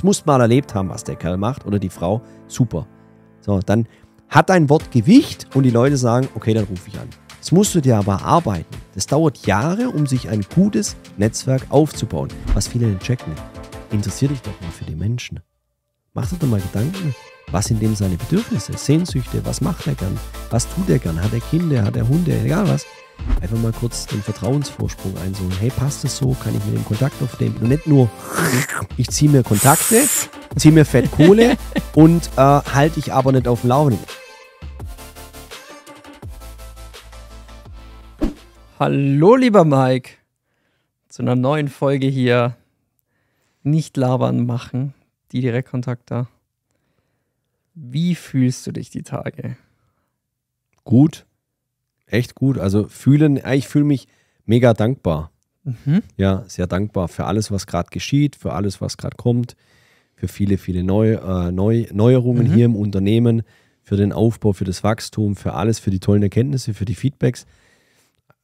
Es muss mal erlebt haben, was der Kerl macht oder die Frau. Super. So, dann hat dein Wort Gewicht und die Leute sagen, okay, dann rufe ich an. Das musst du dir aber arbeiten. Das dauert Jahre, um sich ein gutes Netzwerk aufzubauen, was viele nicht checken. Interessier dich doch mal für die Menschen. Mach dir doch mal Gedanken, was sind dem seine Bedürfnisse, Sehnsüchte, was macht er gern, was tut er gern, hat er Kinder, hat er Hunde, egal was. Einfach mal kurz den Vertrauensvorsprung einsuchen. Hey, passt es so? Kann ich mit dem Kontakt aufnehmen? Und nicht nur, ich ziehe mir Kontakte, ziehe mir Fettkohle und äh, halte ich aber nicht auf dem Laufenden. Hallo, lieber Mike, zu einer neuen Folge hier. Nicht labern machen die Direktkontakt da. Wie fühlst du dich die Tage? Gut, echt gut. Also fühlen, ich fühle mich mega dankbar. Mhm. Ja, sehr dankbar für alles, was gerade geschieht, für alles, was gerade kommt, für viele, viele Neu, äh, Neu Neuerungen mhm. hier im Unternehmen, für den Aufbau, für das Wachstum, für alles, für die tollen Erkenntnisse, für die Feedbacks.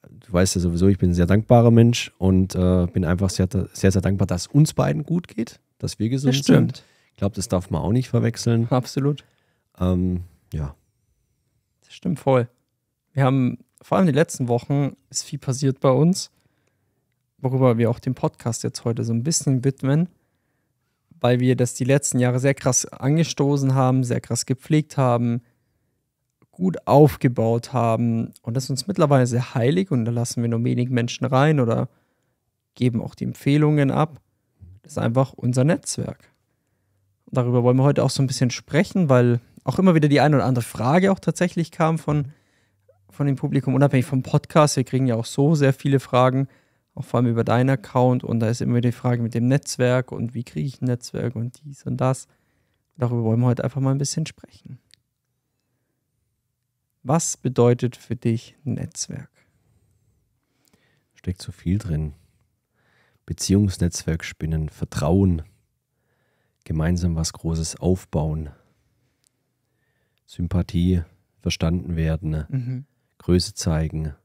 Du weißt ja sowieso, ich bin ein sehr dankbarer Mensch und äh, bin einfach sehr, sehr, sehr dankbar, dass uns beiden gut geht dass wir gesund das sind. Ich glaube, das darf man auch nicht verwechseln. Absolut. Ähm, ja. Das stimmt voll. Wir haben vor allem in den letzten Wochen ist viel passiert bei uns, worüber wir auch den Podcast jetzt heute so ein bisschen widmen, weil wir das die letzten Jahre sehr krass angestoßen haben, sehr krass gepflegt haben, gut aufgebaut haben und das ist uns mittlerweile sehr heilig und da lassen wir nur wenig Menschen rein oder geben auch die Empfehlungen ab ist einfach unser Netzwerk. Und darüber wollen wir heute auch so ein bisschen sprechen, weil auch immer wieder die eine oder andere Frage auch tatsächlich kam von, von dem Publikum, unabhängig vom Podcast. Wir kriegen ja auch so sehr viele Fragen, auch vor allem über deinen Account. Und da ist immer wieder die Frage mit dem Netzwerk und wie kriege ich ein Netzwerk und dies und das. Darüber wollen wir heute einfach mal ein bisschen sprechen. Was bedeutet für dich Netzwerk? Steckt zu viel drin. Beziehungsnetzwerk spinnen, Vertrauen, gemeinsam was Großes aufbauen, Sympathie, verstanden werden, mhm. Größe zeigen,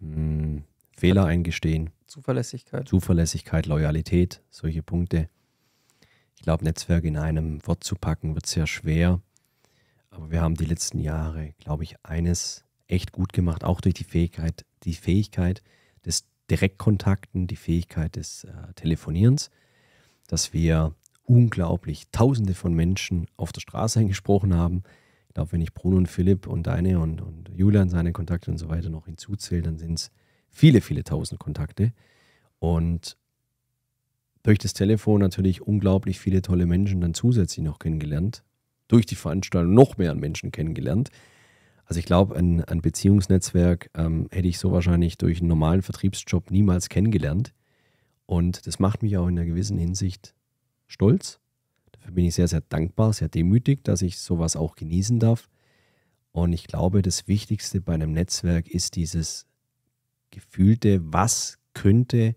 mh, hm, Fehler eingestehen. Zuverlässigkeit. Zuverlässigkeit, Loyalität, solche Punkte. Ich glaube, Netzwerk in einem Wort zu packen, wird sehr schwer. Aber wir haben die letzten Jahre, glaube ich, eines echt gut gemacht, auch durch die Fähigkeit, die Fähigkeit des Direktkontakten, die Fähigkeit des äh, Telefonierens, dass wir unglaublich Tausende von Menschen auf der Straße angesprochen haben. Ich glaube, wenn ich Bruno und Philipp und deine und, und Julian seine Kontakte und so weiter noch hinzuzähle, dann sind es viele, viele Tausend Kontakte. Und durch das Telefon natürlich unglaublich viele tolle Menschen dann zusätzlich noch kennengelernt. Durch die Veranstaltung noch mehr an Menschen kennengelernt. Also ich glaube, ein, ein Beziehungsnetzwerk ähm, hätte ich so wahrscheinlich durch einen normalen Vertriebsjob niemals kennengelernt. Und das macht mich auch in einer gewissen Hinsicht stolz. Dafür bin ich sehr, sehr dankbar, sehr demütig, dass ich sowas auch genießen darf. Und ich glaube, das Wichtigste bei einem Netzwerk ist dieses gefühlte, was könnte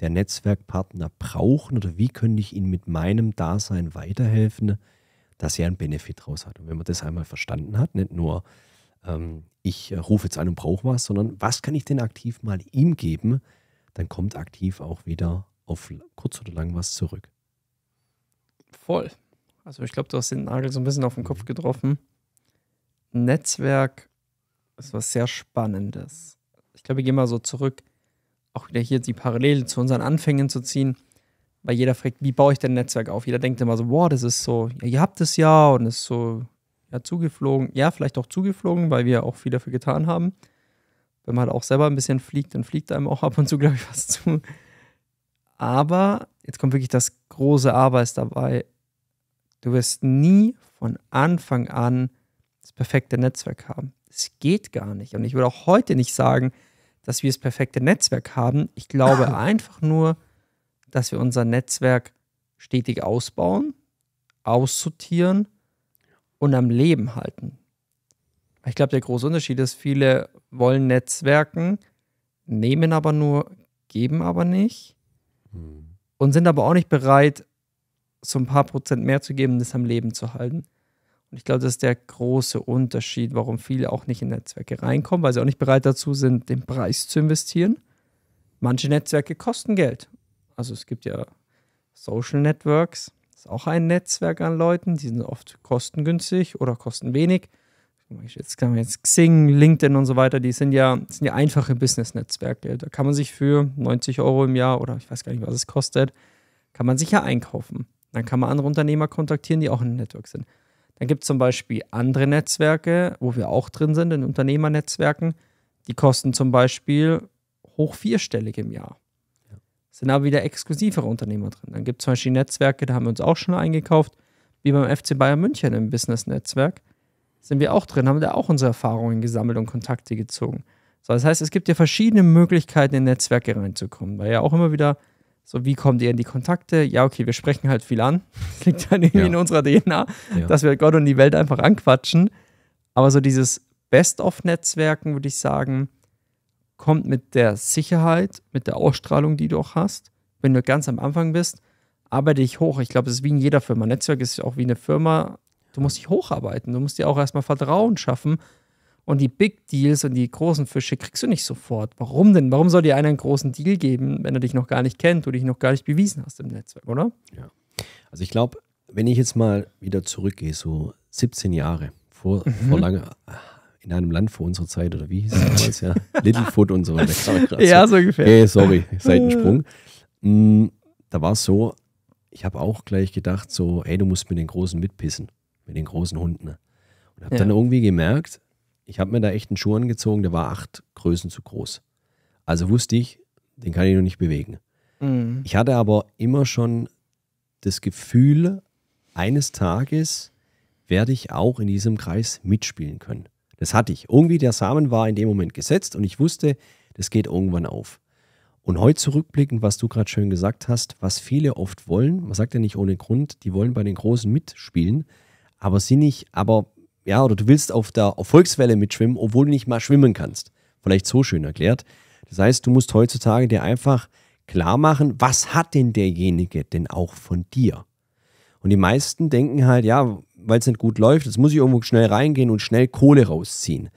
der Netzwerkpartner brauchen oder wie könnte ich ihm mit meinem Dasein weiterhelfen, dass er einen Benefit draus hat. Und wenn man das einmal verstanden hat, nicht nur, ähm, ich äh, rufe jetzt an und brauche was, sondern was kann ich denn aktiv mal ihm geben? Dann kommt aktiv auch wieder auf kurz oder lang was zurück. Voll. Also ich glaube, du hast den Nagel so ein bisschen auf den Kopf mhm. getroffen. Netzwerk ist was sehr Spannendes. Ich glaube, ich gehe mal so zurück, auch wieder hier die Parallele zu unseren Anfängen zu ziehen, weil jeder fragt, wie baue ich denn ein Netzwerk auf? Jeder denkt immer so, wow, das ist so, ihr habt es ja und es ist so ja, zugeflogen, ja, vielleicht auch zugeflogen, weil wir auch viel dafür getan haben. Wenn man halt auch selber ein bisschen fliegt, dann fliegt einem auch ab und zu, glaube ich, was zu. Aber jetzt kommt wirklich das große Aber ist dabei. Du wirst nie von Anfang an das perfekte Netzwerk haben. Es geht gar nicht. Und ich würde auch heute nicht sagen, dass wir das perfekte Netzwerk haben. Ich glaube einfach nur, dass wir unser Netzwerk stetig ausbauen, aussortieren und am Leben halten. Ich glaube, der große Unterschied ist, viele wollen Netzwerken, nehmen aber nur, geben aber nicht hm. und sind aber auch nicht bereit, so ein paar Prozent mehr zu geben, das am Leben zu halten. Und ich glaube, das ist der große Unterschied, warum viele auch nicht in Netzwerke reinkommen, weil sie auch nicht bereit dazu sind, den Preis zu investieren. Manche Netzwerke kosten Geld. Also es gibt ja Social Networks, das ist auch ein Netzwerk an Leuten, die sind oft kostengünstig oder kosten wenig. Jetzt kann man jetzt Xing, LinkedIn und so weiter, die sind ja, sind ja einfache Business-Netzwerke. Da kann man sich für 90 Euro im Jahr oder ich weiß gar nicht, was es kostet, kann man sich ja einkaufen. Dann kann man andere Unternehmer kontaktieren, die auch in einem Network sind. Dann gibt es zum Beispiel andere Netzwerke, wo wir auch drin sind, in Unternehmernetzwerken, die kosten zum Beispiel hoch vierstellig im Jahr sind aber wieder exklusivere Unternehmer drin. Dann gibt es zum Beispiel Netzwerke, da haben wir uns auch schon eingekauft, wie beim FC Bayern München im Business-Netzwerk. Sind wir auch drin, haben da auch unsere Erfahrungen gesammelt und Kontakte gezogen. So, das heißt, es gibt ja verschiedene Möglichkeiten, in Netzwerke reinzukommen, weil ja auch immer wieder so, wie kommt ihr in die Kontakte? Ja, okay, wir sprechen halt viel an. Das liegt dann irgendwie ja. in unserer DNA, ja. dass wir Gott und die Welt einfach anquatschen. Aber so dieses Best-of-Netzwerken, würde ich sagen, kommt mit der Sicherheit, mit der Ausstrahlung, die du auch hast. Wenn du ganz am Anfang bist, arbeite dich hoch. Ich glaube, es ist wie in jeder Firma. Netzwerk ist auch wie eine Firma. Du musst dich hocharbeiten. Du musst dir auch erstmal Vertrauen schaffen. Und die Big Deals und die großen Fische kriegst du nicht sofort. Warum denn? Warum soll dir einer einen großen Deal geben, wenn er dich noch gar nicht kennt du dich noch gar nicht bewiesen hast im Netzwerk, oder? Ja. Also ich glaube, wenn ich jetzt mal wieder zurückgehe, so 17 Jahre, vor, mhm. vor langer in einem Land vor unserer Zeit oder wie hieß es damals, ja? Littlefoot und so weiter. ja, so ungefähr. Hey, sorry, Seitensprung. Äh. Mm, da war es so, ich habe auch gleich gedacht, so, ey, du musst mit den Großen mitpissen, mit den großen Hunden. Ne? Und habe ja. dann irgendwie gemerkt, ich habe mir da echt einen Schuh angezogen, der war acht Größen zu groß. Also wusste ich, den kann ich noch nicht bewegen. Mhm. Ich hatte aber immer schon das Gefühl, eines Tages werde ich auch in diesem Kreis mitspielen können. Das hatte ich. Irgendwie der Samen war in dem Moment gesetzt und ich wusste, das geht irgendwann auf. Und heute zurückblickend, was du gerade schön gesagt hast, was viele oft wollen, man sagt ja nicht ohne Grund, die wollen bei den Großen mitspielen, aber sie nicht, aber ja, oder du willst auf der Erfolgswelle mitschwimmen, obwohl du nicht mal schwimmen kannst. Vielleicht so schön erklärt. Das heißt, du musst heutzutage dir einfach klar machen, was hat denn derjenige denn auch von dir? Und die meisten denken halt, ja, weil es nicht gut läuft, jetzt muss ich irgendwo schnell reingehen und schnell Kohle rausziehen.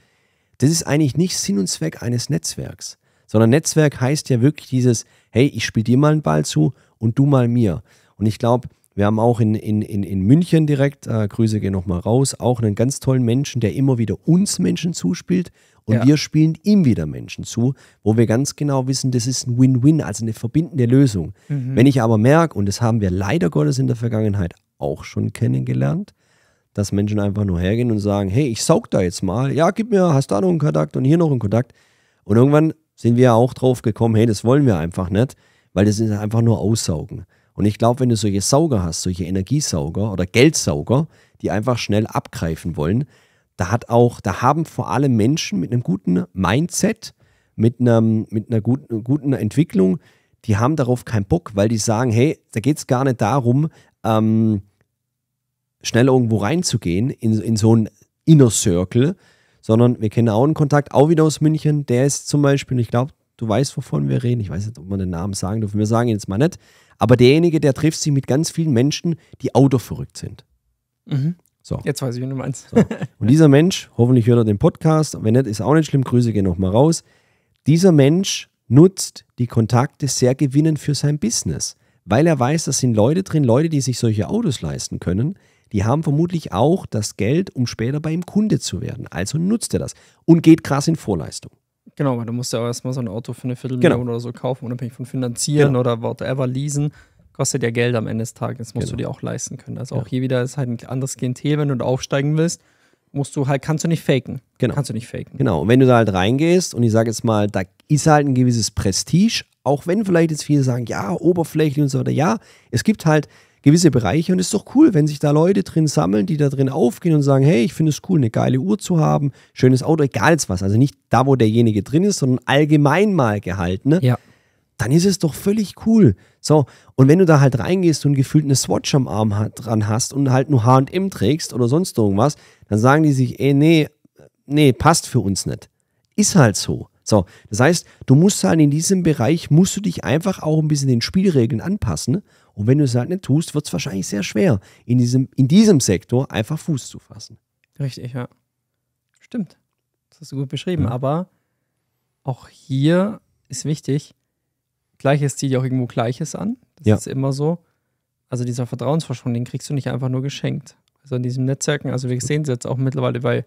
Das ist eigentlich nicht Sinn und Zweck eines Netzwerks, sondern Netzwerk heißt ja wirklich dieses, hey, ich spiele dir mal einen Ball zu und du mal mir. Und ich glaube, wir haben auch in, in, in, München direkt, äh, Grüße gehen nochmal raus, auch einen ganz tollen Menschen, der immer wieder uns Menschen zuspielt und ja. wir spielen ihm wieder Menschen zu, wo wir ganz genau wissen, das ist ein Win-Win, also eine verbindende Lösung. Mhm. Wenn ich aber merke, und das haben wir leider Gottes in der Vergangenheit auch schon kennengelernt, dass Menschen einfach nur hergehen und sagen, hey, ich saug da jetzt mal, ja, gib mir, hast da noch einen Kontakt und hier noch einen Kontakt. Und irgendwann sind wir ja auch drauf gekommen, hey, das wollen wir einfach nicht, weil das ist einfach nur Aussaugen. Und ich glaube, wenn du solche Sauger hast, solche Energiesauger oder Geldsauger, die einfach schnell abgreifen wollen, da hat auch, da haben vor allem Menschen mit einem guten Mindset, mit, einem, mit einer guten, guten Entwicklung, die haben darauf keinen Bock, weil die sagen, hey, da geht es gar nicht darum, ähm, schnell irgendwo reinzugehen, in, in so einen Inner Circle, sondern wir kennen auch einen Kontakt, auch wieder aus München, der ist zum Beispiel, ich glaube, du weißt, wovon wir reden, ich weiß nicht, ob man den Namen sagen darf, wir sagen ihn jetzt mal nicht, aber derjenige, der trifft sich mit ganz vielen Menschen, die autoverrückt sind. Mhm. So. Jetzt weiß ich, wie du meinst. So. Und dieser Mensch, hoffentlich hört er den Podcast, wenn nicht, ist auch nicht schlimm, Grüße gehen nochmal raus. Dieser Mensch nutzt die Kontakte sehr gewinnend für sein Business, weil er weiß, da sind Leute drin, Leute, die sich solche Autos leisten können, die haben vermutlich auch das Geld, um später bei ihm Kunde zu werden. Also nutzt er das und geht krass in Vorleistung. Genau, weil du musst ja auch erstmal so ein Auto für eine Viertelmillion genau. oder so kaufen, unabhängig von Finanzieren genau. oder whatever, leasen. Kostet ja Geld am Ende des Tages, musst genau. du dir auch leisten können. Also ja. Genau. auch hier wieder ist halt ein anderes Klientel, wenn du aufsteigen willst, musst du halt, kannst du nicht faken. Genau. Kannst du nicht faken. Genau, und wenn du da halt reingehst und ich sage jetzt mal, da ist halt ein gewisses Prestige, auch wenn vielleicht jetzt viele sagen, ja, oberflächlich und so weiter, ja, es gibt halt, gewisse Bereiche und es ist doch cool, wenn sich da Leute drin sammeln, die da drin aufgehen und sagen, hey, ich finde es cool, eine geile Uhr zu haben, schönes Auto, egal jetzt was. Also nicht da, wo derjenige drin ist, sondern allgemein mal gehalten. Ne? Ja. Dann ist es doch völlig cool. So, und wenn du da halt reingehst und gefühlt eine Swatch am Arm dran hast und halt nur HM trägst oder sonst irgendwas, dann sagen die sich, ey, nee, nee, passt für uns nicht. Ist halt so. So, das heißt, du musst halt in diesem Bereich, musst du dich einfach auch ein bisschen den Spielregeln anpassen. Und wenn du es halt nicht tust, wird es wahrscheinlich sehr schwer, in diesem, in diesem Sektor einfach Fuß zu fassen. Richtig, ja. Stimmt. Das hast du gut beschrieben. Ja. Aber auch hier ist wichtig, Gleiches zieht ja auch irgendwo Gleiches an. Das ja. ist immer so. Also dieser Vertrauensverschwung, den kriegst du nicht einfach nur geschenkt. Also in diesen Netzwerken, also wir sehen es jetzt auch mittlerweile bei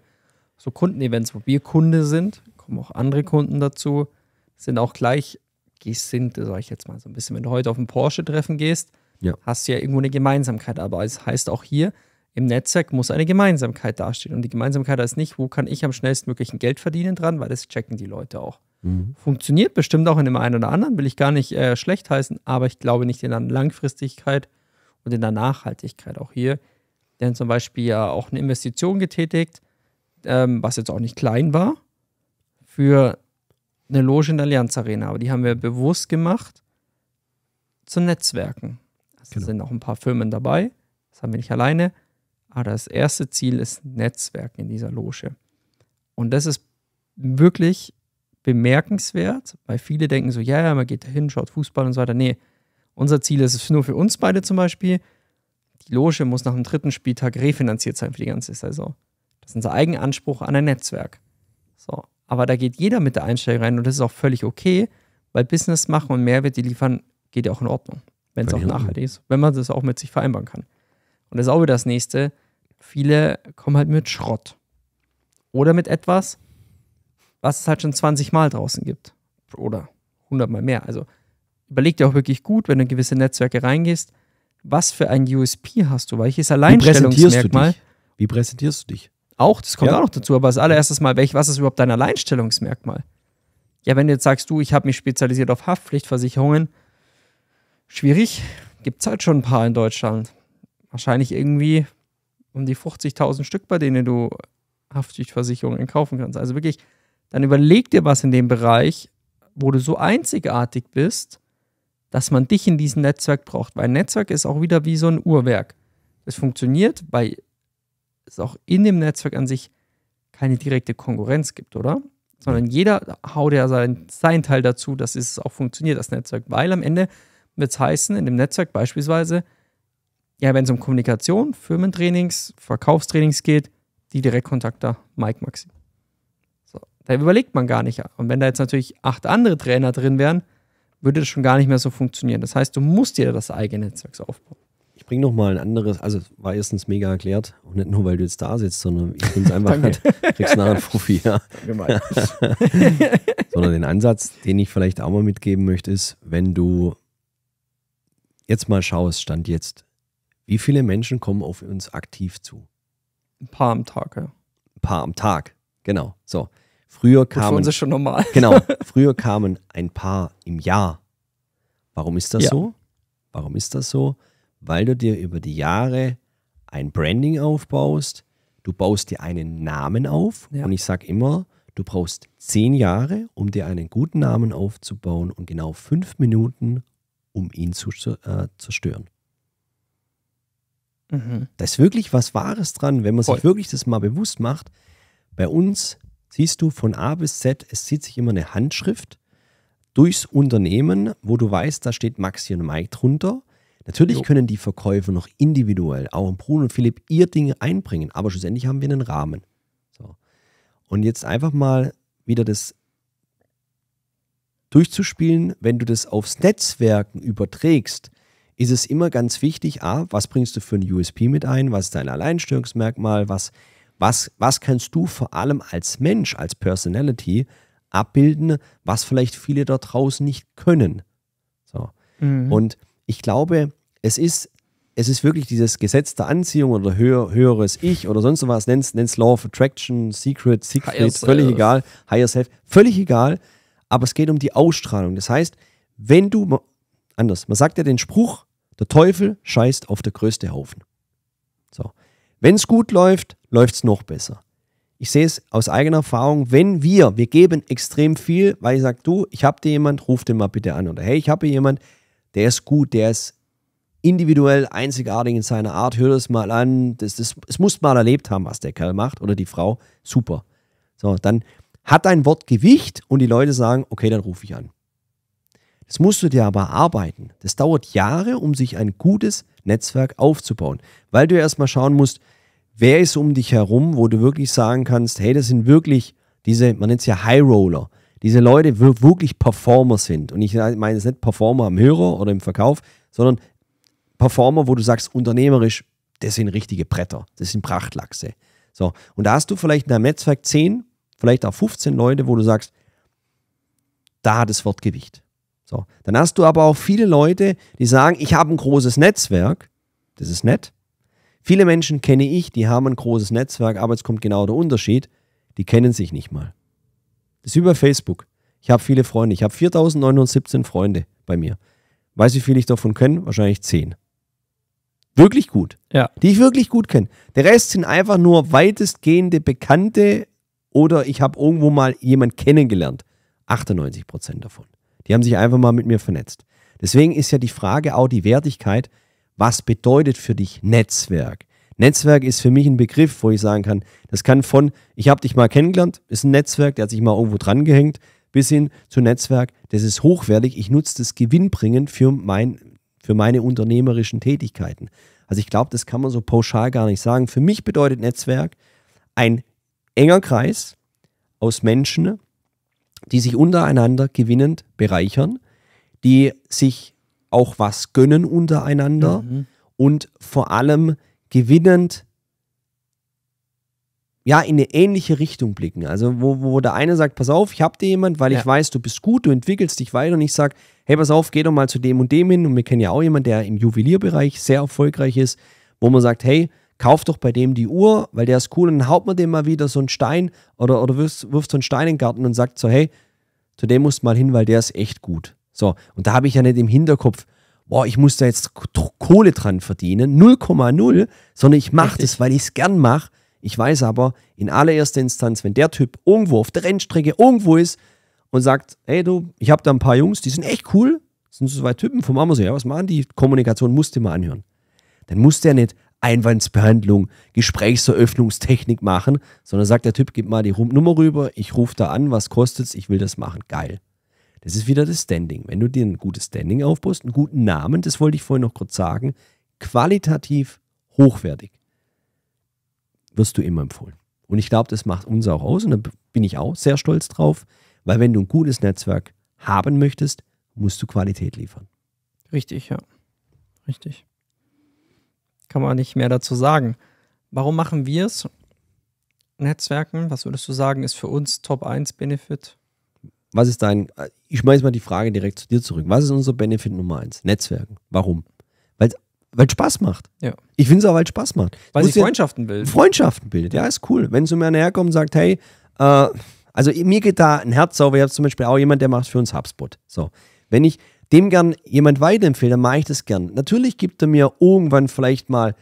so Kundenevents, wo wir Kunde sind, kommen auch andere Kunden dazu, sind auch gleich gesinnt, sage ich jetzt mal so ein bisschen. Wenn du heute auf ein Porsche-Treffen gehst, ja. hast du ja irgendwo eine Gemeinsamkeit. Aber es heißt auch hier, im Netzwerk muss eine Gemeinsamkeit dastehen. Und die Gemeinsamkeit heißt nicht, wo kann ich am schnellstmöglichen Geld verdienen dran, weil das checken die Leute auch. Mhm. Funktioniert bestimmt auch in dem einen oder anderen, will ich gar nicht äh, schlecht heißen, aber ich glaube nicht in der Langfristigkeit und in der Nachhaltigkeit auch hier. Denn zum Beispiel ja auch eine Investition getätigt, ähm, was jetzt auch nicht klein war, für eine Loge in der Allianz Arena, aber die haben wir bewusst gemacht zu Netzwerken. Es genau. sind auch ein paar Firmen dabei, das haben wir nicht alleine, aber das erste Ziel ist Netzwerken in dieser Loge. Und das ist wirklich bemerkenswert, weil viele denken so, ja, ja, man geht da hin, schaut Fußball und so weiter. Nee, unser Ziel ist es nur für uns beide zum Beispiel, die Loge muss nach dem dritten Spieltag refinanziert sein für die ganze Saison. Das ist unser Eigenanspruch an ein Netzwerk. So, aber da geht jeder mit der Einstellung rein und das ist auch völlig okay, weil Business machen und Mehrwert liefern geht ja auch in Ordnung, wenn es auch nachhaltig ist, wenn man das auch mit sich vereinbaren kann. Und das ist auch wieder das nächste. Viele kommen halt mit Schrott oder mit etwas, was es halt schon 20 Mal draußen gibt oder 100 Mal mehr. Also überleg dir auch wirklich gut, wenn du in gewisse Netzwerke reingehst, was für ein USP hast du, welches Alleinstellungsmerkmal. Wie präsentierst du dich? Wie präsentierst du dich? Auch, das kommt ja. auch noch dazu, aber als allererstes mal, welch, was ist überhaupt dein Alleinstellungsmerkmal? Ja, wenn du jetzt sagst, du, ich habe mich spezialisiert auf Haftpflichtversicherungen, schwierig, gibt es halt schon ein paar in Deutschland. Wahrscheinlich irgendwie um die 50.000 Stück, bei denen du Haftpflichtversicherungen kaufen kannst. Also wirklich, dann überleg dir was in dem Bereich, wo du so einzigartig bist, dass man dich in diesem Netzwerk braucht. Weil ein Netzwerk ist auch wieder wie so ein Uhrwerk. Es funktioniert bei es auch in dem Netzwerk an sich keine direkte Konkurrenz gibt, oder? Sondern jeder haut ja seinen, seinen Teil dazu, dass es auch funktioniert, das Netzwerk. Weil am Ende wird es heißen, in dem Netzwerk beispielsweise, ja, wenn es um Kommunikation, Firmentrainings, Verkaufstrainings geht, die Direktkontakter Mike Maxi. So, da überlegt man gar nicht. Und wenn da jetzt natürlich acht andere Trainer drin wären, würde das schon gar nicht mehr so funktionieren. Das heißt, du musst dir das eigene Netzwerk aufbauen. Ich bringe noch mal ein anderes, also war erstens mega erklärt und nicht nur, weil du jetzt da sitzt, sondern ich bringe es einfach, halt, kriegst nachher einen Profi, ja. sondern den Ansatz, den ich vielleicht auch mal mitgeben möchte, ist, wenn du jetzt mal schaust, Stand jetzt, wie viele Menschen kommen auf uns aktiv zu? Ein paar am Tag, ja. Ein paar am Tag, genau. So. Früher kamen. Gut, sie schon normal. genau. Früher kamen ein paar im Jahr. Warum ist das ja. so? Warum ist das so? weil du dir über die Jahre ein Branding aufbaust, du baust dir einen Namen auf ja. und ich sage immer, du brauchst zehn Jahre, um dir einen guten Namen aufzubauen und genau fünf Minuten, um ihn zu äh, zerstören. Mhm. Da ist wirklich was Wahres dran, wenn man Voll. sich wirklich das mal bewusst macht. Bei uns siehst du von A bis Z, es zieht sich immer eine Handschrift durchs Unternehmen, wo du weißt, da steht Maxi und Mike drunter. Natürlich jo. können die Verkäufer noch individuell, auch Bruno und Philipp, ihr Ding einbringen, aber schlussendlich haben wir einen Rahmen. So. Und jetzt einfach mal wieder das durchzuspielen, wenn du das aufs Netzwerken überträgst, ist es immer ganz wichtig, a, was bringst du für ein USP mit ein, was ist dein Alleinstellungsmerkmal, was, was, was kannst du vor allem als Mensch, als Personality abbilden, was vielleicht viele da draußen nicht können. So. Mhm. Und ich glaube, es ist, es ist wirklich dieses Gesetz der Anziehung oder höher, höheres Ich oder sonst was, nenn's, nenn's Law of Attraction, Secret, Secret, völlig egal, Higher Self, völlig egal, aber es geht um die Ausstrahlung. Das heißt, wenn du, anders, man sagt ja den Spruch, der Teufel scheißt auf der größte Haufen. So. Wenn es gut läuft, läuft es noch besser. Ich sehe es aus eigener Erfahrung, wenn wir, wir geben extrem viel, weil ich sage, du, ich habe dir jemand, ruf den mal bitte an. Oder hey, ich habe jemand, der ist gut, der ist individuell einzigartig in seiner Art. Hör das mal an. Das, das, es muss mal erlebt haben, was der Kerl macht oder die Frau. Super. So, dann hat dein Wort Gewicht und die Leute sagen, okay, dann rufe ich an. Das musst du dir aber arbeiten. Das dauert Jahre, um sich ein gutes Netzwerk aufzubauen, weil du erstmal schauen musst, wer ist um dich herum, wo du wirklich sagen kannst, hey, das sind wirklich diese, man nennt es ja High Roller diese Leute wirklich Performer sind. Und ich meine jetzt nicht Performer am Hörer oder im Verkauf, sondern Performer, wo du sagst, unternehmerisch, das sind richtige Bretter, das sind Prachtlachse. So, und da hast du vielleicht in deinem Netzwerk 10, vielleicht auch 15 Leute, wo du sagst, da hat das Wort Gewicht. So, dann hast du aber auch viele Leute, die sagen, ich habe ein großes Netzwerk, das ist nett. Viele Menschen kenne ich, die haben ein großes Netzwerk, aber jetzt kommt genau der Unterschied, die kennen sich nicht mal. Das ist über Facebook. Ich habe viele Freunde. Ich habe 4.917 Freunde bei mir. Weißt du, wie viele ich davon kenne? Wahrscheinlich 10. Wirklich gut. Ja. Die ich wirklich gut kenne. Der Rest sind einfach nur weitestgehende Bekannte oder ich habe irgendwo mal jemand kennengelernt. 98 Prozent davon. Die haben sich einfach mal mit mir vernetzt. Deswegen ist ja die Frage auch die Wertigkeit, was bedeutet für dich Netzwerk? Netzwerk ist für mich ein Begriff, wo ich sagen kann, das kann von, ich habe dich mal kennengelernt, ist ein Netzwerk, der hat sich mal irgendwo drangehängt, bis hin zu Netzwerk, das ist hochwertig, ich nutze das gewinnbringend für, mein, für meine unternehmerischen Tätigkeiten. Also ich glaube, das kann man so pauschal gar nicht sagen. Für mich bedeutet Netzwerk ein enger Kreis aus Menschen, die sich untereinander gewinnend bereichern, die sich auch was gönnen untereinander mhm. und vor allem gewinnend ja, in eine ähnliche Richtung blicken. Also, wo, wo der eine sagt, pass auf, ich hab dir jemand, weil ja. ich weiß, du bist gut, du entwickelst dich weiter und ich sag, hey, pass auf, geh doch mal zu dem und dem hin. Und wir kennen ja auch jemanden, der im Juwelierbereich sehr erfolgreich ist, wo man sagt, hey, kauf doch bei dem die Uhr, weil der ist cool und dann haut man dem mal wieder so einen Stein oder, oder wirft, wirft so einen Stein in den Garten und sagt so, hey, zu dem musst du mal hin, weil der ist echt gut. So, und da habe ich ja nicht im Hinterkopf, boah, ich muss da jetzt Kohle dran verdienen, 0,0, sondern ich mache das, weil ich es gern mache. Ich weiß aber in allererster Instanz, wenn der Typ irgendwo auf der Rennstrecke irgendwo ist und sagt, hey du, ich habe da ein paar Jungs, die sind echt cool, das sind so zwei Typen vom Amazon, ja, was machen die? Kommunikation musste mal anhören. Dann muss der nicht Einwandsbehandlung, Gesprächseröffnungstechnik machen, sondern sagt der Typ, gib mal die Nummer rüber, ich rufe da an, was kostet's, ich will das machen, geil. Das ist wieder das Standing. Wenn du dir ein gutes Standing aufbaust, einen guten Namen, das wollte ich vorhin noch kurz sagen, qualitativ hochwertig, wirst du immer empfohlen. Und ich glaube, das macht uns auch aus und da bin ich auch sehr stolz drauf, weil wenn du ein gutes Netzwerk haben möchtest, musst du Qualität liefern. Richtig, ja. Richtig. Kann man nicht mehr dazu sagen. Warum machen wir es? Netzwerken, was würdest du sagen, ist für uns Top 1 Benefit? Was ist dein, ich schmeiße mal die Frage direkt zu dir zurück. Was ist unser Benefit Nummer eins? Netzwerken. Warum? Weil es Spaß macht. Ja. Ich finde es auch, weil es Spaß macht. Weil sich Freundschaften bildet. Freundschaften bildet, ja, ist cool. Wenn zu mir einer herkommt und sagt, hey, äh, also mir geht da ein Herz sauber. ich habe zum Beispiel auch jemand, der macht für uns HubSpot. So. Wenn ich dem gern jemand weiterempfehle, dann mache ich das gern. Natürlich gibt er mir irgendwann vielleicht mal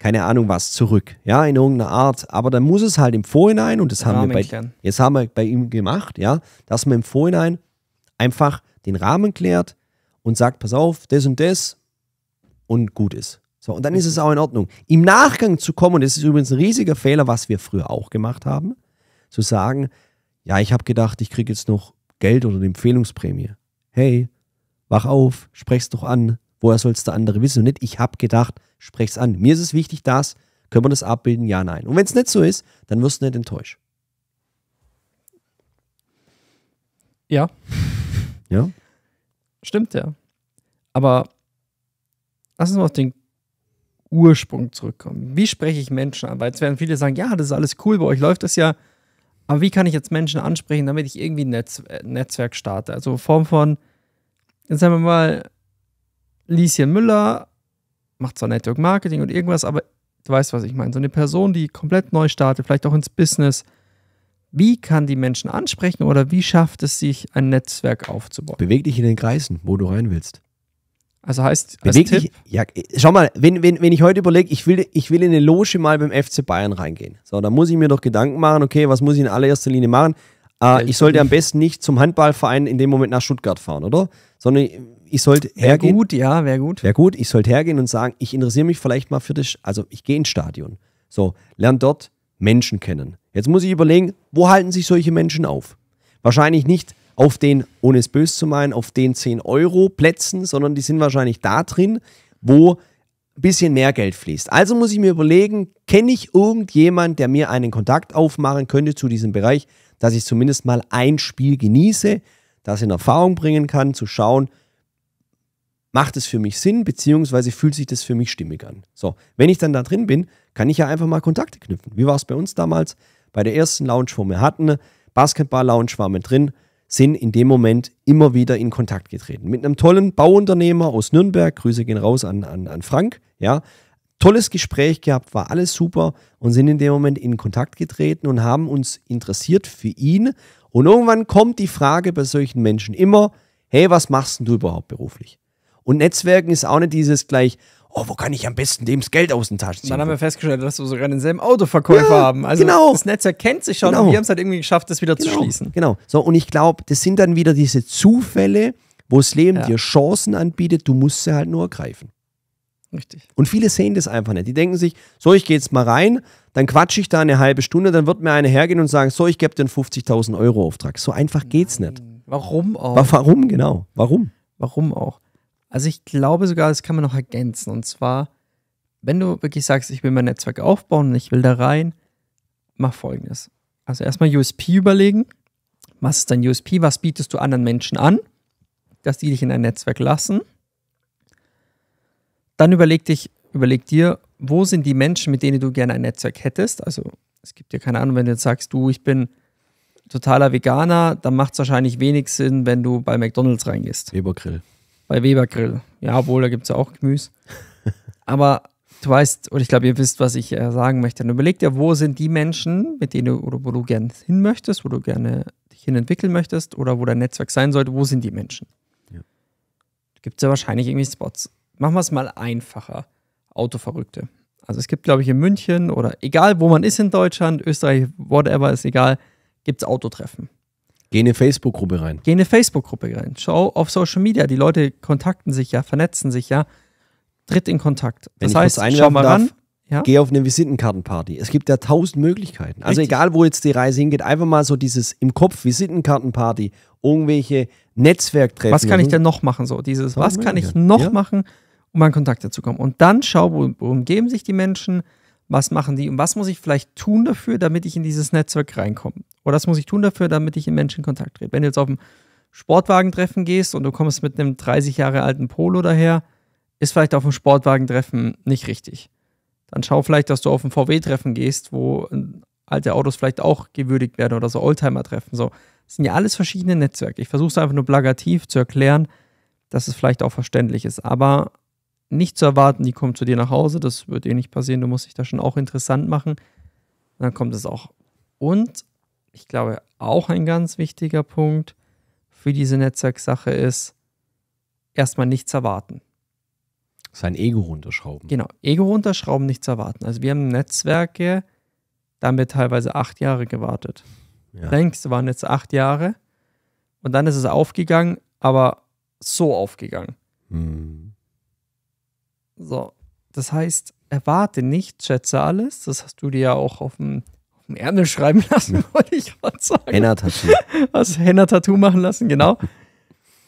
keine Ahnung was, zurück. Ja, in irgendeiner Art. Aber dann muss es halt im Vorhinein, und das haben wir, bei, jetzt haben wir bei ihm gemacht, ja, dass man im Vorhinein einfach den Rahmen klärt und sagt, pass auf, das und das und gut ist. So, und dann ist es auch in Ordnung. Im Nachgang zu kommen, und das ist übrigens ein riesiger Fehler, was wir früher auch gemacht haben, zu sagen, ja, ich habe gedacht, ich kriege jetzt noch Geld oder eine Empfehlungsprämie. Hey, wach auf, sprech's doch an, woher soll's der andere wissen? Und nicht, ich habe gedacht, es an. Mir ist es wichtig, das. Können wir das abbilden? Ja, nein. Und wenn es nicht so ist, dann wirst du nicht enttäuscht. Ja. Ja? Stimmt ja. Aber lass uns mal auf den Ursprung zurückkommen. Wie spreche ich Menschen an? Weil jetzt werden viele sagen, ja, das ist alles cool, bei euch läuft das ja. Aber wie kann ich jetzt Menschen ansprechen, damit ich irgendwie ein Netz äh, Netzwerk starte? Also in Form von, jetzt sagen wir mal, Lieschen Müller macht zwar Network Marketing und irgendwas, aber du weißt, was ich meine. So eine Person, die komplett neu startet, vielleicht auch ins Business. Wie kann die Menschen ansprechen oder wie schafft es sich, ein Netzwerk aufzubauen? Beweg dich in den Kreisen, wo du rein willst. Also heißt, als Beweg dich, ja, schau mal, wenn, wenn, wenn ich heute überlege, ich will, ich will in eine Loge mal beim FC Bayern reingehen. So, da muss ich mir doch Gedanken machen, okay, was muss ich in allererster Linie machen? äh, ich sollte am besten nicht zum Handballverein in dem Moment nach Stuttgart fahren, oder? Sondern ich sollte hergehen. Wär gut, ja, wäre gut. Wäre gut, ich sollte hergehen und sagen, ich interessiere mich vielleicht mal für das, also ich gehe ins Stadion. So, lerne dort Menschen kennen. Jetzt muss ich überlegen, wo halten sich solche Menschen auf? Wahrscheinlich nicht auf den, ohne es böse zu meinen, auf den 10 Euro Plätzen, sondern die sind wahrscheinlich da drin, wo ein bisschen mehr Geld fließt. Also muss ich mir überlegen, kenne ich irgendjemand, der mir einen Kontakt aufmachen könnte zu diesem Bereich? dass ich zumindest mal ein Spiel genieße, das in Erfahrung bringen kann, zu schauen, macht es für mich Sinn, beziehungsweise fühlt sich das für mich stimmig an. So, wenn ich dann da drin bin, kann ich ja einfach mal Kontakte knüpfen. Wie war es bei uns damals? Bei der ersten Lounge, wo wir hatten, Basketball-Lounge war mit drin, sind in dem Moment immer wieder in Kontakt getreten. Mit einem tollen Bauunternehmer aus Nürnberg, Grüße gehen raus an, an, an Frank, ja, tolles Gespräch gehabt, war alles super und sind in dem Moment in Kontakt getreten und haben uns interessiert für ihn. Und irgendwann kommt die Frage bei solchen Menschen immer, hey, was machst denn du überhaupt beruflich? Und Netzwerken ist auch nicht dieses gleich, oh, wo kann ich am besten dem das Geld aus den Taschen ziehen? Dann haben wir festgestellt, dass wir sogar denselben Autoverkäufer ja, haben. Also genau. das Netzwerk kennt sich schon genau. und wir haben es halt irgendwie geschafft, das wieder genau. zu schließen. Genau. So, und ich glaube, das sind dann wieder diese Zufälle, wo das Leben ja. dir Chancen anbietet, du musst sie halt nur ergreifen. Richtig. Und viele sehen das einfach nicht. Die denken sich, so, ich gehe jetzt mal rein, dann quatsche ich da eine halbe Stunde, dann wird mir einer hergehen und sagen, so, ich gebe einen 50.000 Euro Auftrag. So einfach geht's Nein. nicht. Warum auch? Aber warum, genau. Warum? Warum auch? Also ich glaube sogar, das kann man noch ergänzen. Und zwar, wenn du wirklich sagst, ich will mein Netzwerk aufbauen und ich will da rein, mach folgendes. Also erstmal USP überlegen. Was ist dein USP? Was bietest du anderen Menschen an, dass die dich in ein Netzwerk lassen? Dann überleg, dich, überleg dir, wo sind die Menschen, mit denen du gerne ein Netzwerk hättest? Also es gibt ja keine Ahnung, wenn du jetzt sagst, du, ich bin totaler Veganer, dann macht es wahrscheinlich wenig Sinn, wenn du bei McDonalds reingehst. Webergrill. Bei Webergrill. Ja, obwohl, da gibt es ja auch Gemüse. Aber du weißt, oder ich glaube, ihr wisst, was ich äh, sagen möchte. Dann überleg dir, wo sind die Menschen, mit denen du, oder wo du gerne hin möchtest, wo du gerne dich hin entwickeln möchtest oder wo dein Netzwerk sein sollte, wo sind die Menschen? Ja. Gibt es ja wahrscheinlich irgendwie Spots. Machen wir es mal einfacher. Autoverrückte. Also es gibt, glaube ich, in München oder egal, wo man ist in Deutschland, Österreich, whatever, ist egal, gibt es Autotreffen. Geh in eine Facebook-Gruppe rein. Geh in eine Facebook-Gruppe rein. Schau auf Social Media. Die Leute kontakten sich ja, vernetzen sich ja. Tritt in Kontakt. Wenn das heißt, schau mal darf, ran. Ja? Geh auf eine Visitenkartenparty. Es gibt ja tausend Möglichkeiten. Also egal, wo jetzt die Reise hingeht, einfach mal so dieses im Kopf Visitenkartenparty, irgendwelche Netzwerktreffen. Was kann ich denn noch machen? So dieses, was kann ich noch ja? machen? um an Kontakte zu kommen. Und dann schau, worum geben sich die Menschen, was machen die und was muss ich vielleicht tun dafür, damit ich in dieses Netzwerk reinkomme. Oder was muss ich tun dafür, damit ich in Menschen Kontakt trete. Wenn du jetzt auf ein Sportwagentreffen gehst und du kommst mit einem 30 Jahre alten Polo daher, ist vielleicht auf dem Sportwagentreffen nicht richtig. Dann schau vielleicht, dass du auf ein VW-Treffen gehst, wo ähm, alte Autos vielleicht auch gewürdigt werden oder so Oldtimer-Treffen. So. Das sind ja alles verschiedene Netzwerke. Ich versuche es einfach nur plagativ zu erklären, dass es vielleicht auch verständlich ist. Aber nicht zu erwarten, die kommt zu dir nach Hause, das wird eh nicht passieren, du musst dich da schon auch interessant machen. Dann kommt es auch. Und ich glaube, auch ein ganz wichtiger Punkt für diese Netzwerksache ist, erstmal nichts erwarten. Sein Ego runterschrauben. Genau, Ego runterschrauben, nichts erwarten. Also wir haben Netzwerke, da haben wir teilweise acht Jahre gewartet. Ja. Denkst du, waren jetzt acht Jahre und dann ist es aufgegangen, aber so aufgegangen. Mhm. So, das heißt, erwarte nicht, schätze alles. Das hast du dir ja auch auf dem, auf dem Ärmel schreiben lassen, ja. wollte ich mal sagen. Henna-Tattoo. Hast Henna-Tattoo machen lassen, genau.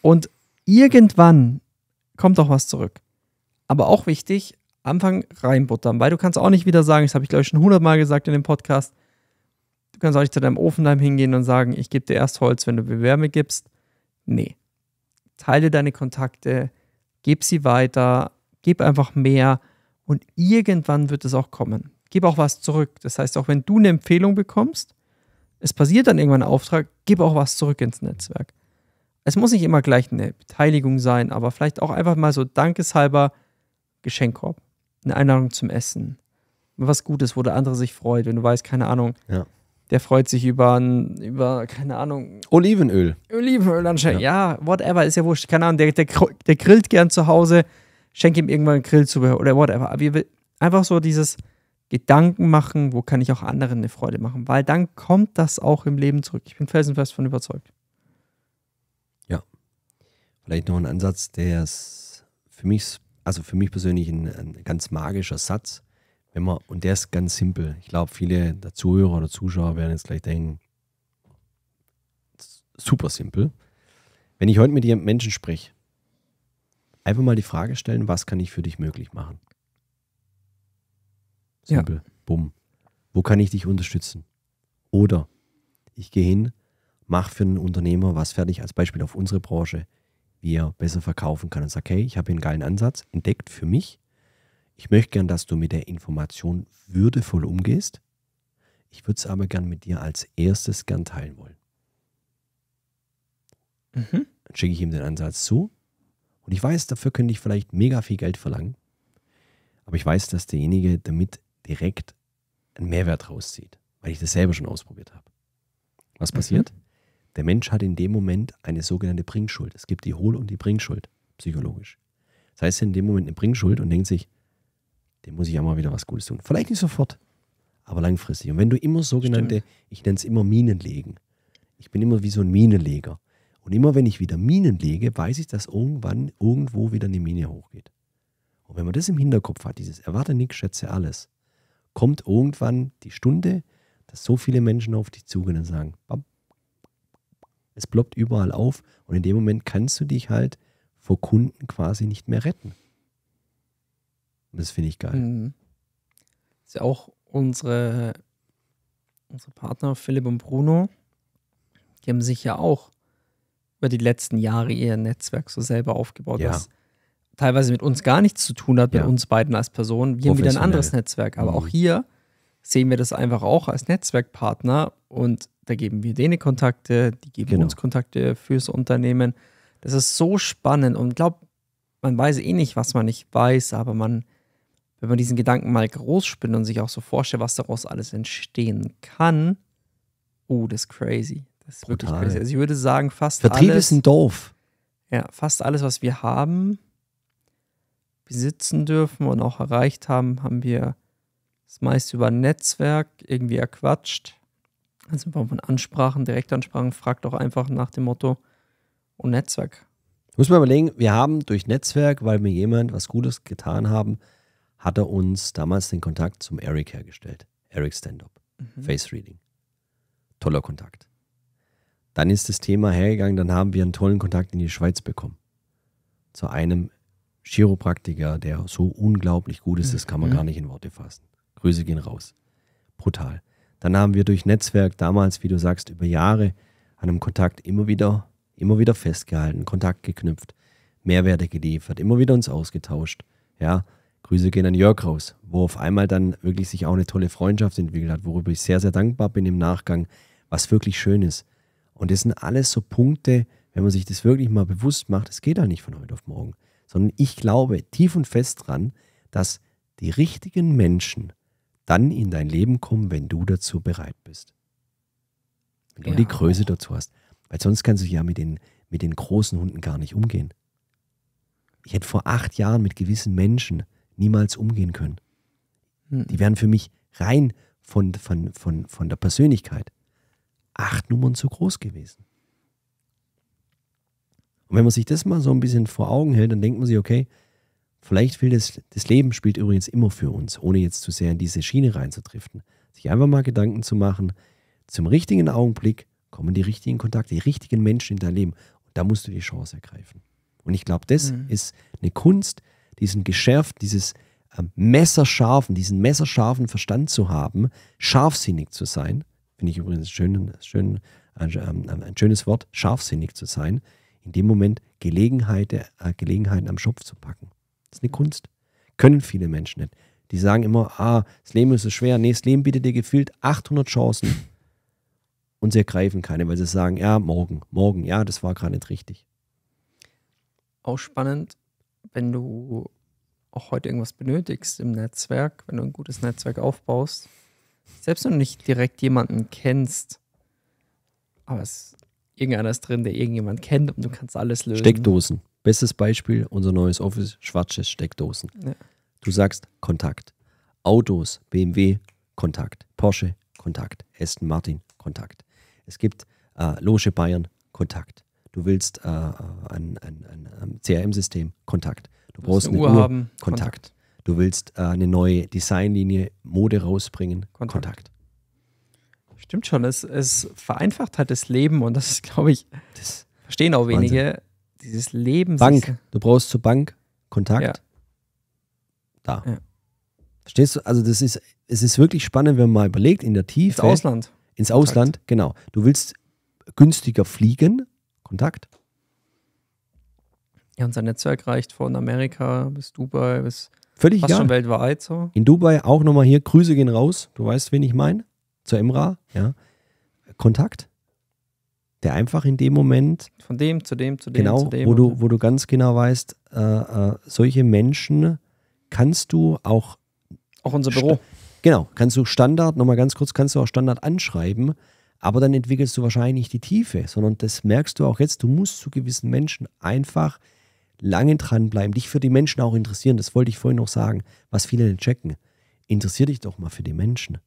Und irgendwann kommt auch was zurück. Aber auch wichtig, Anfang reinbuttern, weil du kannst auch nicht wieder sagen, das habe ich glaube ich schon hundertmal gesagt in dem Podcast, du kannst auch nicht zu deinem Ofenheim hingehen und sagen, ich gebe dir erst Holz, wenn du mir Wärme gibst. Nee. Teile deine Kontakte, gib sie weiter, Gib einfach mehr und irgendwann wird es auch kommen. Gib auch was zurück. Das heißt, auch wenn du eine Empfehlung bekommst, es passiert dann irgendwann ein Auftrag, gib auch was zurück ins Netzwerk. Es muss nicht immer gleich eine Beteiligung sein, aber vielleicht auch einfach mal so dankeshalber Geschenkkorb, eine Einladung zum Essen, was Gutes, wo der andere sich freut, wenn du weißt, keine Ahnung. Ja. Der freut sich über, über, keine Ahnung. Olivenöl. Olivenöl anscheinend. Ja. ja, whatever, ist ja wurscht. Keine Ahnung, der, der, der grillt gern zu Hause schenke ihm irgendwann einen Grillzubehör oder whatever. Aber ihr will einfach so dieses Gedanken machen, wo kann ich auch anderen eine Freude machen, weil dann kommt das auch im Leben zurück. Ich bin felsenfest von überzeugt. Ja. Vielleicht noch ein Ansatz, der ist für mich, also für mich persönlich ein, ein ganz magischer Satz. Wenn man, und der ist ganz simpel. Ich glaube, viele der Zuhörer oder Zuschauer werden jetzt gleich denken, super simpel. Wenn ich heute mit jemandem Menschen spreche, einfach mal die Frage stellen, was kann ich für dich möglich machen? Simpel. Ja. Bumm. Wo kann ich dich unterstützen? Oder ich gehe hin, mache für einen Unternehmer was fertig, als Beispiel auf unsere Branche, wie er besser verkaufen kann und sagt, hey, ich habe hier einen geilen Ansatz entdeckt für mich. Ich möchte gern, dass du mit der Information würdevoll umgehst. Ich würde es aber gern mit dir als erstes gern teilen wollen. Mhm. Dann schicke ich ihm den Ansatz zu, und ich weiß, dafür könnte ich vielleicht mega viel Geld verlangen. Aber ich weiß, dass derjenige damit direkt einen Mehrwert rauszieht, weil ich das selber schon ausprobiert habe. Was mhm. passiert? Mhm. Der Mensch hat in dem Moment eine sogenannte Bringschuld. Es gibt die Hohl- und die Bringschuld, psychologisch. Das heißt, er in dem Moment eine Bringschuld und denkt sich, dem muss ich ja mal wieder was Gutes tun. Vielleicht nicht sofort, aber langfristig. Und wenn du immer sogenannte, Stimmt. ich nenne es immer Minen legen. Ich bin immer wie so ein Minenleger. Und immer wenn ich wieder Minen lege, weiß ich, dass irgendwann irgendwo wieder eine Mine hochgeht. Und wenn man das im Hinterkopf hat, dieses Erwarte nichts, schätze alles, kommt irgendwann die Stunde, dass so viele Menschen auf dich zugehen und sagen, bam, es ploppt überall auf und in dem Moment kannst du dich halt vor Kunden quasi nicht mehr retten. Und das finde ich geil. Mhm. Das ist ja auch unsere, unsere Partner Philipp und Bruno, die haben sich ja auch über die letzten Jahre ihr Netzwerk so selber aufgebaut, ja. was teilweise mit uns gar nichts zu tun hat, mit uns beiden als Personen. Wir haben wieder ein anderes Netzwerk, aber mhm. auch hier sehen wir das einfach auch als Netzwerkpartner und da geben wir denen Kontakte, die geben genau. uns Kontakte fürs Unternehmen. Das ist so spannend und glaube, man weiß eh nicht, was man nicht weiß, aber man, wenn man diesen Gedanken mal groß spinnt und sich auch so vorstellt, was daraus alles entstehen kann, oh, das ist crazy. Das ist Brutal. wirklich crazy. Also ich würde sagen, fast Vertrieb alles, ist ein Dorf. Ja, fast alles, was wir haben, besitzen dürfen und auch erreicht haben, haben wir das meiste über ein Netzwerk irgendwie erquatscht. Also in Form von Ansprachen, Direktansprachen, fragt auch einfach nach dem Motto und Netzwerk. Muss man überlegen, wir haben durch Netzwerk, weil mir jemand was Gutes getan haben, hat er uns damals den Kontakt zum Eric hergestellt. Eric Stand-up, mhm. Face Reading. Toller Kontakt. Dann ist das Thema hergegangen, dann haben wir einen tollen Kontakt in die Schweiz bekommen. Zu einem Chiropraktiker, der so unglaublich gut ist, das kann man mhm. gar nicht in Worte fassen. Grüße gehen raus. Brutal. Dann haben wir durch Netzwerk damals, wie du sagst, über Jahre an einem Kontakt immer wieder, immer wieder festgehalten, Kontakt geknüpft, Mehrwerte geliefert, immer wieder uns ausgetauscht. Ja, Grüße gehen an Jörg raus, wo auf einmal dann wirklich sich auch eine tolle Freundschaft entwickelt hat, worüber ich sehr, sehr dankbar bin im Nachgang, was wirklich schön ist. Und das sind alles so Punkte, wenn man sich das wirklich mal bewusst macht, das geht halt nicht von heute auf morgen. Sondern ich glaube tief und fest dran, dass die richtigen Menschen dann in dein Leben kommen, wenn du dazu bereit bist. Wenn ja. du die Größe dazu hast. Weil sonst kannst du ja mit den, mit den großen Hunden gar nicht umgehen. Ich hätte vor acht Jahren mit gewissen Menschen niemals umgehen können. Hm. Die wären für mich rein von, von, von, von der Persönlichkeit acht Nummern zu groß gewesen. Und wenn man sich das mal so ein bisschen vor Augen hält, dann denkt man sich, okay, vielleicht will das, das Leben spielt übrigens immer für uns, ohne jetzt zu sehr in diese Schiene reinzudriften. Sich einfach mal Gedanken zu machen, zum richtigen Augenblick kommen die richtigen Kontakte, die richtigen Menschen in dein Leben. Und da musst du die Chance ergreifen. Und ich glaube, das mhm. ist eine Kunst, diesen geschärft, dieses ähm, messerscharfen, diesen messerscharfen Verstand zu haben, scharfsinnig zu sein Finde ich übrigens schön, schön, ein schönes Wort, scharfsinnig zu sein. In dem Moment Gelegenheit, äh, Gelegenheiten am Schopf zu packen. Das ist eine Kunst. Können viele Menschen nicht. Die sagen immer, ah, das Leben ist so schwer. Nee, das Leben bietet dir gefühlt 800 Chancen. Und sie ergreifen keine, weil sie sagen, ja, morgen, morgen, ja, das war gerade nicht richtig. Auch spannend, wenn du auch heute irgendwas benötigst im Netzwerk, wenn du ein gutes Netzwerk aufbaust, selbst wenn du nicht direkt jemanden kennst, aber es, irgendeiner ist drin, der irgendjemand kennt und du kannst alles lösen. Steckdosen. Bestes Beispiel, unser neues Office, schwarzes Steckdosen. Ja. Du sagst Kontakt. Autos, BMW, Kontakt. Porsche, Kontakt. Aston Martin, Kontakt. Es gibt äh, Loge Bayern, Kontakt. Du willst äh, äh ein, ein, ein, ein CRM-System, Kontakt. Du brauchst eine, eine Uhr, Uhr haben, Kontakt. Kontakt du willst äh, eine neue Designlinie, Mode rausbringen, Kontakt. Kontakt. Stimmt schon, es, es vereinfacht halt das Leben und das ist, glaube ich, das verstehen auch Wahnsinn. wenige. Dieses Leben. Bank, du brauchst zur Bank Kontakt. Ja. Da. Ja. Verstehst du? Also, das ist, es ist wirklich spannend, wenn man mal überlegt, in der Tiefe. Ins Ausland. Ins Kontakt. Ausland, genau. Du willst günstiger fliegen, Kontakt. Ja, und sein Netzwerk reicht von Amerika bis Dubai bis Völlig Fast egal. schon weltweit so. In Dubai auch nochmal hier, Grüße gehen raus. Du weißt, wen ich meine. Zur Imra, ja. Kontakt. Der einfach in dem Moment. Von dem zu dem zu dem. Genau, zu dem wo, du, wo du ganz genau weißt, äh, äh, solche Menschen kannst du auch. Auch unser Büro. Genau, kannst du Standard, nochmal ganz kurz, kannst du auch Standard anschreiben, aber dann entwickelst du wahrscheinlich nicht die Tiefe, sondern das merkst du auch jetzt, du musst zu gewissen Menschen einfach lange dranbleiben, dich für die Menschen auch interessieren. Das wollte ich vorhin noch sagen, was viele denn checken. Interessier dich doch mal für die Menschen.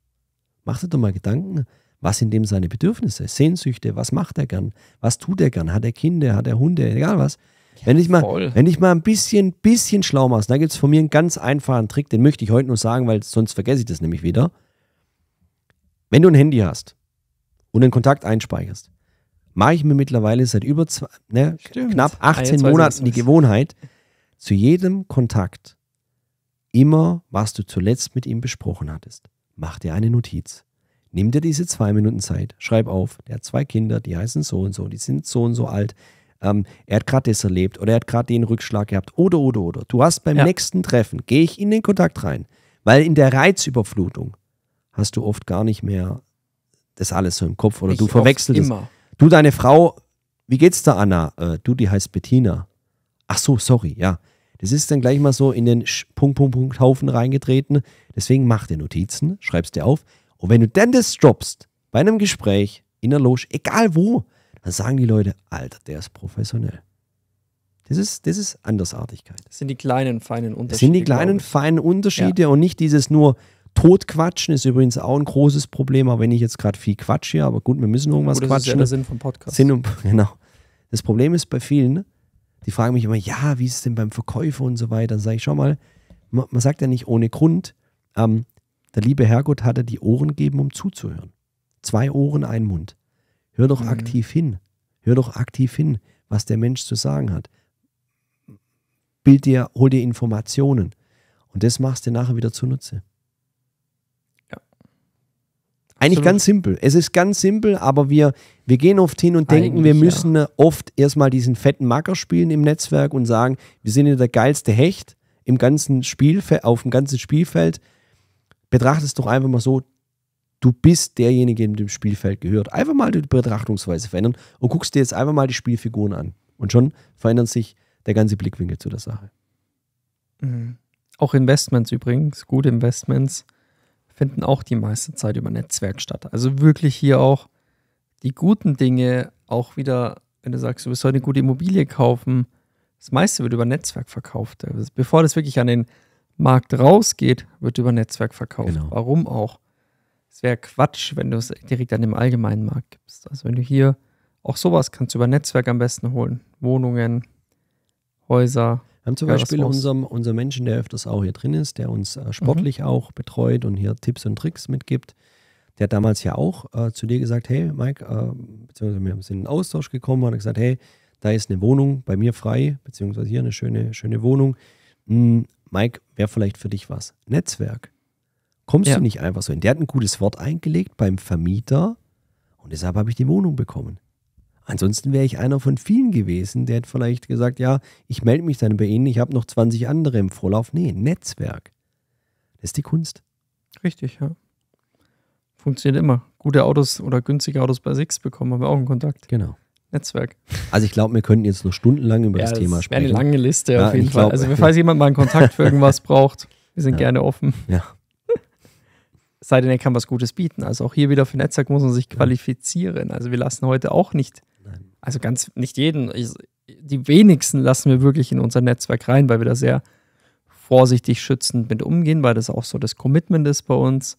Mach dir doch mal Gedanken, was sind dem seine Bedürfnisse, Sehnsüchte, was macht er gern, was tut er gern, hat er Kinder, hat er Hunde, egal was. Ja, wenn, ich mal, wenn ich mal ein bisschen, bisschen schlau machst, da gibt es von mir einen ganz einfachen Trick, den möchte ich heute nur sagen, weil sonst vergesse ich das nämlich wieder. Wenn du ein Handy hast und einen Kontakt einspeicherst, mache ich mir mittlerweile seit über zwei, ne, knapp 18 ah, Monaten die Gewohnheit, zu jedem Kontakt immer, was du zuletzt mit ihm besprochen hattest. Mach dir eine Notiz. Nimm dir diese zwei Minuten Zeit, schreib auf, der hat zwei Kinder, die heißen so und so, die sind so und so alt. Ähm, er hat gerade das erlebt oder er hat gerade den Rückschlag gehabt oder, oder, oder. Du hast beim ja. nächsten Treffen, gehe ich in den Kontakt rein, weil in der Reizüberflutung hast du oft gar nicht mehr das alles so im Kopf oder ich du verwechselst es. Immer. Du, deine Frau, wie geht's da, Anna? Äh, du, die heißt Bettina. Ach so, sorry, ja. Das ist dann gleich mal so in den Sch Punkt, Punkt, Punkt Haufen reingetreten. Deswegen mach dir Notizen, schreibst dir auf. Und wenn du dann das droppst, bei einem Gespräch, in der Loge, egal wo, dann sagen die Leute, Alter, der ist professionell. Das ist, das ist Andersartigkeit. Das sind die kleinen, feinen Unterschiede. Das sind die kleinen, feinen Unterschiede ja. und nicht dieses nur, Totquatschen ist übrigens auch ein großes Problem, auch wenn ich jetzt gerade viel quatsche, aber gut, wir müssen irgendwas Oder oh, quatschen. Das ist ja der Sinn vom Podcast. Sinn und, genau. Das Problem ist bei vielen, die fragen mich immer, ja, wie ist es denn beim Verkäufer und so weiter? Dann sage ich, schau mal, man, man sagt ja nicht ohne Grund, ähm, der liebe Herrgott hat er die Ohren gegeben, um zuzuhören. Zwei Ohren, ein Mund. Hör doch mhm. aktiv hin. Hör doch aktiv hin, was der Mensch zu sagen hat. Bild dir, hol dir Informationen. Und das machst du nachher wieder zunutze. Eigentlich ganz simpel. Es ist ganz simpel, aber wir, wir gehen oft hin und denken, Eigentlich, wir müssen ja. Äh, oft erstmal diesen fetten Macker spielen im Netzwerk und sagen, wir sind ja der geilste Hecht im ganzen Spielfeld, auf dem ganzen Spielfeld. Betrachte es doch einfach mal so, du bist derjenige, der dem Spielfeld gehört. Einfach mal die Betrachtungsweise verändern und guckst dir jetzt einfach mal die Spielfiguren an. Und schon verändert sich der ganze Blickwinkel zu der Sache. Mhm. Auch Investments übrigens, gute Investments finden auch die meiste Zeit über Netzwerk statt. Also wirklich hier auch die guten Dinge, auch wieder, wenn du sagst, du willst heute eine gute Immobilie kaufen, das meiste wird über Netzwerk verkauft. Also bevor das wirklich an den Markt rausgeht, wird über Netzwerk verkauft. Genau. Warum auch? Es wäre Quatsch, wenn du es direkt an dem allgemeinen Markt gibst. Also wenn du hier auch sowas kannst du über Netzwerk am besten holen. Wohnungen, Häuser, wir haben zum Geil, Beispiel unserem, unseren Menschen, der öfters auch hier drin ist, der uns äh, sportlich mhm. auch betreut und hier Tipps und Tricks mitgibt. Der hat damals ja auch äh, zu dir gesagt, hey Mike, äh, beziehungsweise wir sind in Austausch gekommen und hat gesagt, hey, da ist eine Wohnung bei mir frei, beziehungsweise hier eine schöne, schöne Wohnung. Hm, Mike, wäre vielleicht für dich was. Netzwerk. Kommst ja. du nicht einfach so hin? Der hat ein gutes Wort eingelegt beim Vermieter und deshalb habe ich die Wohnung bekommen. Ansonsten wäre ich einer von vielen gewesen, der hätte vielleicht gesagt, ja, ich melde mich dann bei Ihnen, ich habe noch 20 andere im Vorlauf. Nee, Netzwerk. Das ist die Kunst. Richtig, ja. Funktioniert immer. Gute Autos oder günstige Autos bei Six bekommen, haben wir auch einen Kontakt. Genau. Netzwerk. Also ich glaube, wir könnten jetzt noch stundenlang über ja, das, das Thema sprechen. Eine lange Liste ja, auf jeden Fall. Glaub, also falls jemand mal einen Kontakt für irgendwas braucht, wir sind gerne offen. Ja. Sei denn, er kann was Gutes bieten. Also auch hier wieder für Netzwerk muss man sich qualifizieren. Also wir lassen heute auch nicht also ganz, nicht jeden, ich, die wenigsten lassen wir wirklich in unser Netzwerk rein, weil wir da sehr vorsichtig schützend mit umgehen, weil das auch so das Commitment ist bei uns,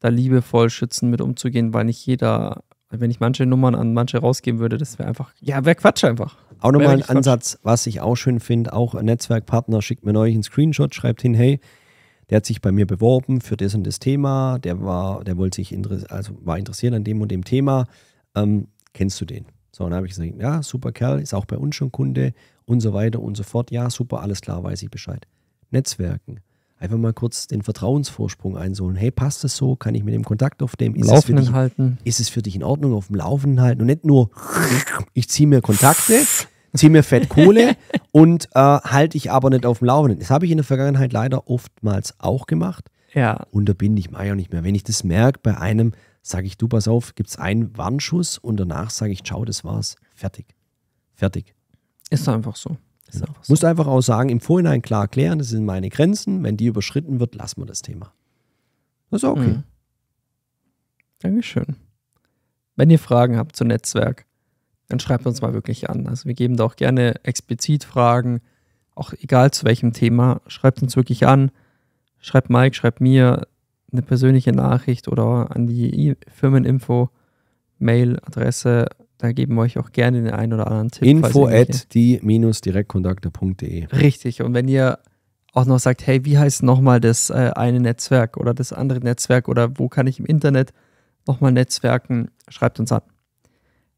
da liebevoll schützend mit umzugehen, weil nicht jeder, wenn ich manche Nummern an manche rausgeben würde, das wäre einfach, ja, wäre Quatsch einfach. Auch nochmal ein Ansatz, was ich auch schön finde, auch ein Netzwerkpartner schickt mir neulich einen Screenshot, schreibt hin, hey, der hat sich bei mir beworben für das und das Thema, der war, der wollte sich also war interessiert an dem und dem Thema. Ähm, kennst du den? So, dann habe ich gesagt, ja, super Kerl, ist auch bei uns schon Kunde und so weiter und so fort. Ja, super, alles klar, weiß ich Bescheid. Netzwerken. Einfach mal kurz den Vertrauensvorsprung einsohlen. Hey, passt das so? Kann ich mit dem Kontakt aufnehmen? Ist Laufenden es dich, halten. Ist es für dich in Ordnung, auf dem Laufenden halten? Und nicht nur, ich ziehe mir Kontakte, ziehe mir Fettkohle und äh, halte ich aber nicht auf dem Laufenden. Das habe ich in der Vergangenheit leider oftmals auch gemacht. Ja. Und da bin ich mal ja nicht mehr. Wenn ich das merke bei einem, sage ich, du pass auf, gibt es einen Warnschuss und danach sage ich, ciao, das war's. Fertig. Fertig. Ist einfach so. Ist genau. einfach so. Musst einfach auch sagen, im Vorhinein klar klären, das sind meine Grenzen. Wenn die überschritten wird, lassen wir das Thema. Das ist okay. Mhm. Dankeschön. Wenn ihr Fragen habt zu Netzwerk, dann schreibt uns mal wirklich an. Also wir geben da auch gerne explizit Fragen, auch egal zu welchem Thema. Schreibt uns wirklich an. Schreibt Mike, schreibt mir eine persönliche Nachricht oder an die Firmeninfo, mail adresse Da geben wir euch auch gerne den einen oder anderen Tipp. Info at die-direktkontakte.de. Richtig. Und wenn ihr auch noch sagt, hey, wie heißt nochmal das äh, eine Netzwerk oder das andere Netzwerk oder wo kann ich im Internet nochmal netzwerken, schreibt uns an.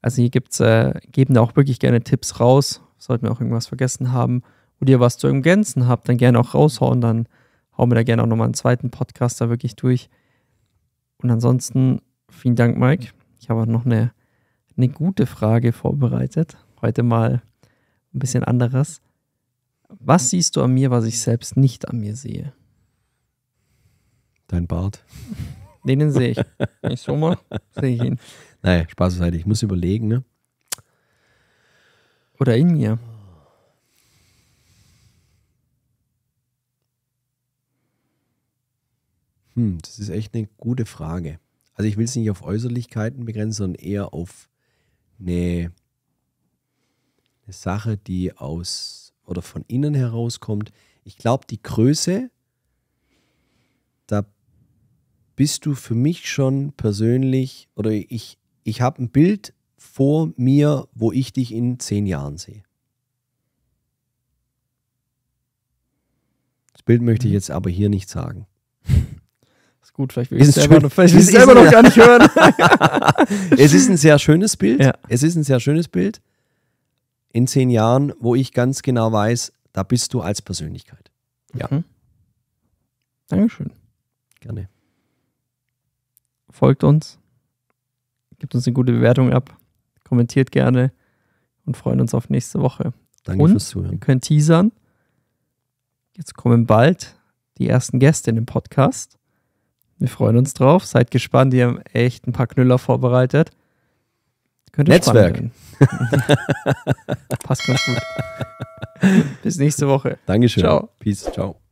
Also hier gibt's, äh, geben da auch wirklich gerne Tipps raus. Sollten wir auch irgendwas vergessen haben oder ihr was zu ergänzen habt, dann gerne auch raushauen, dann hau mir da gerne auch nochmal einen zweiten Podcast da wirklich durch. Und ansonsten vielen Dank, Mike. Ich habe auch noch eine, eine gute Frage vorbereitet. Heute mal ein bisschen anderes. Was siehst du an mir, was ich selbst nicht an mir sehe? Dein Bart. Den, den sehe ich. Wenn ich so mal, sehe ich ihn. Naja, Spaß beiseite. Ich muss überlegen, ne? Oder in mir. Hm, das ist echt eine gute Frage. Also ich will es nicht auf Äußerlichkeiten begrenzen, sondern eher auf eine, eine Sache, die aus oder von innen herauskommt. Ich glaube, die Größe, da bist du für mich schon persönlich oder ich, ich habe ein Bild vor mir, wo ich dich in zehn Jahren sehe. Das Bild möchte ich mhm. jetzt aber hier nicht sagen gut, vielleicht will ich es selber, noch, vielleicht will es selber noch gar nicht hören. es ist ein sehr schönes Bild. Ja. Es ist ein sehr schönes Bild in zehn Jahren, wo ich ganz genau weiß, da bist du als Persönlichkeit. Ja. Mhm. Dankeschön. Gerne. Folgt uns, gibt uns eine gute Bewertung ab, kommentiert gerne und freuen uns auf nächste Woche. Danke und fürs Zuhören. Wir können teasern. Jetzt kommen bald die ersten Gäste in den Podcast. Wir freuen uns drauf. Seid gespannt. Die haben echt ein paar Knüller vorbereitet. Könnte Netzwerk. Passt ganz gut. Bis nächste Woche. Dankeschön. Ciao. Peace. Ciao.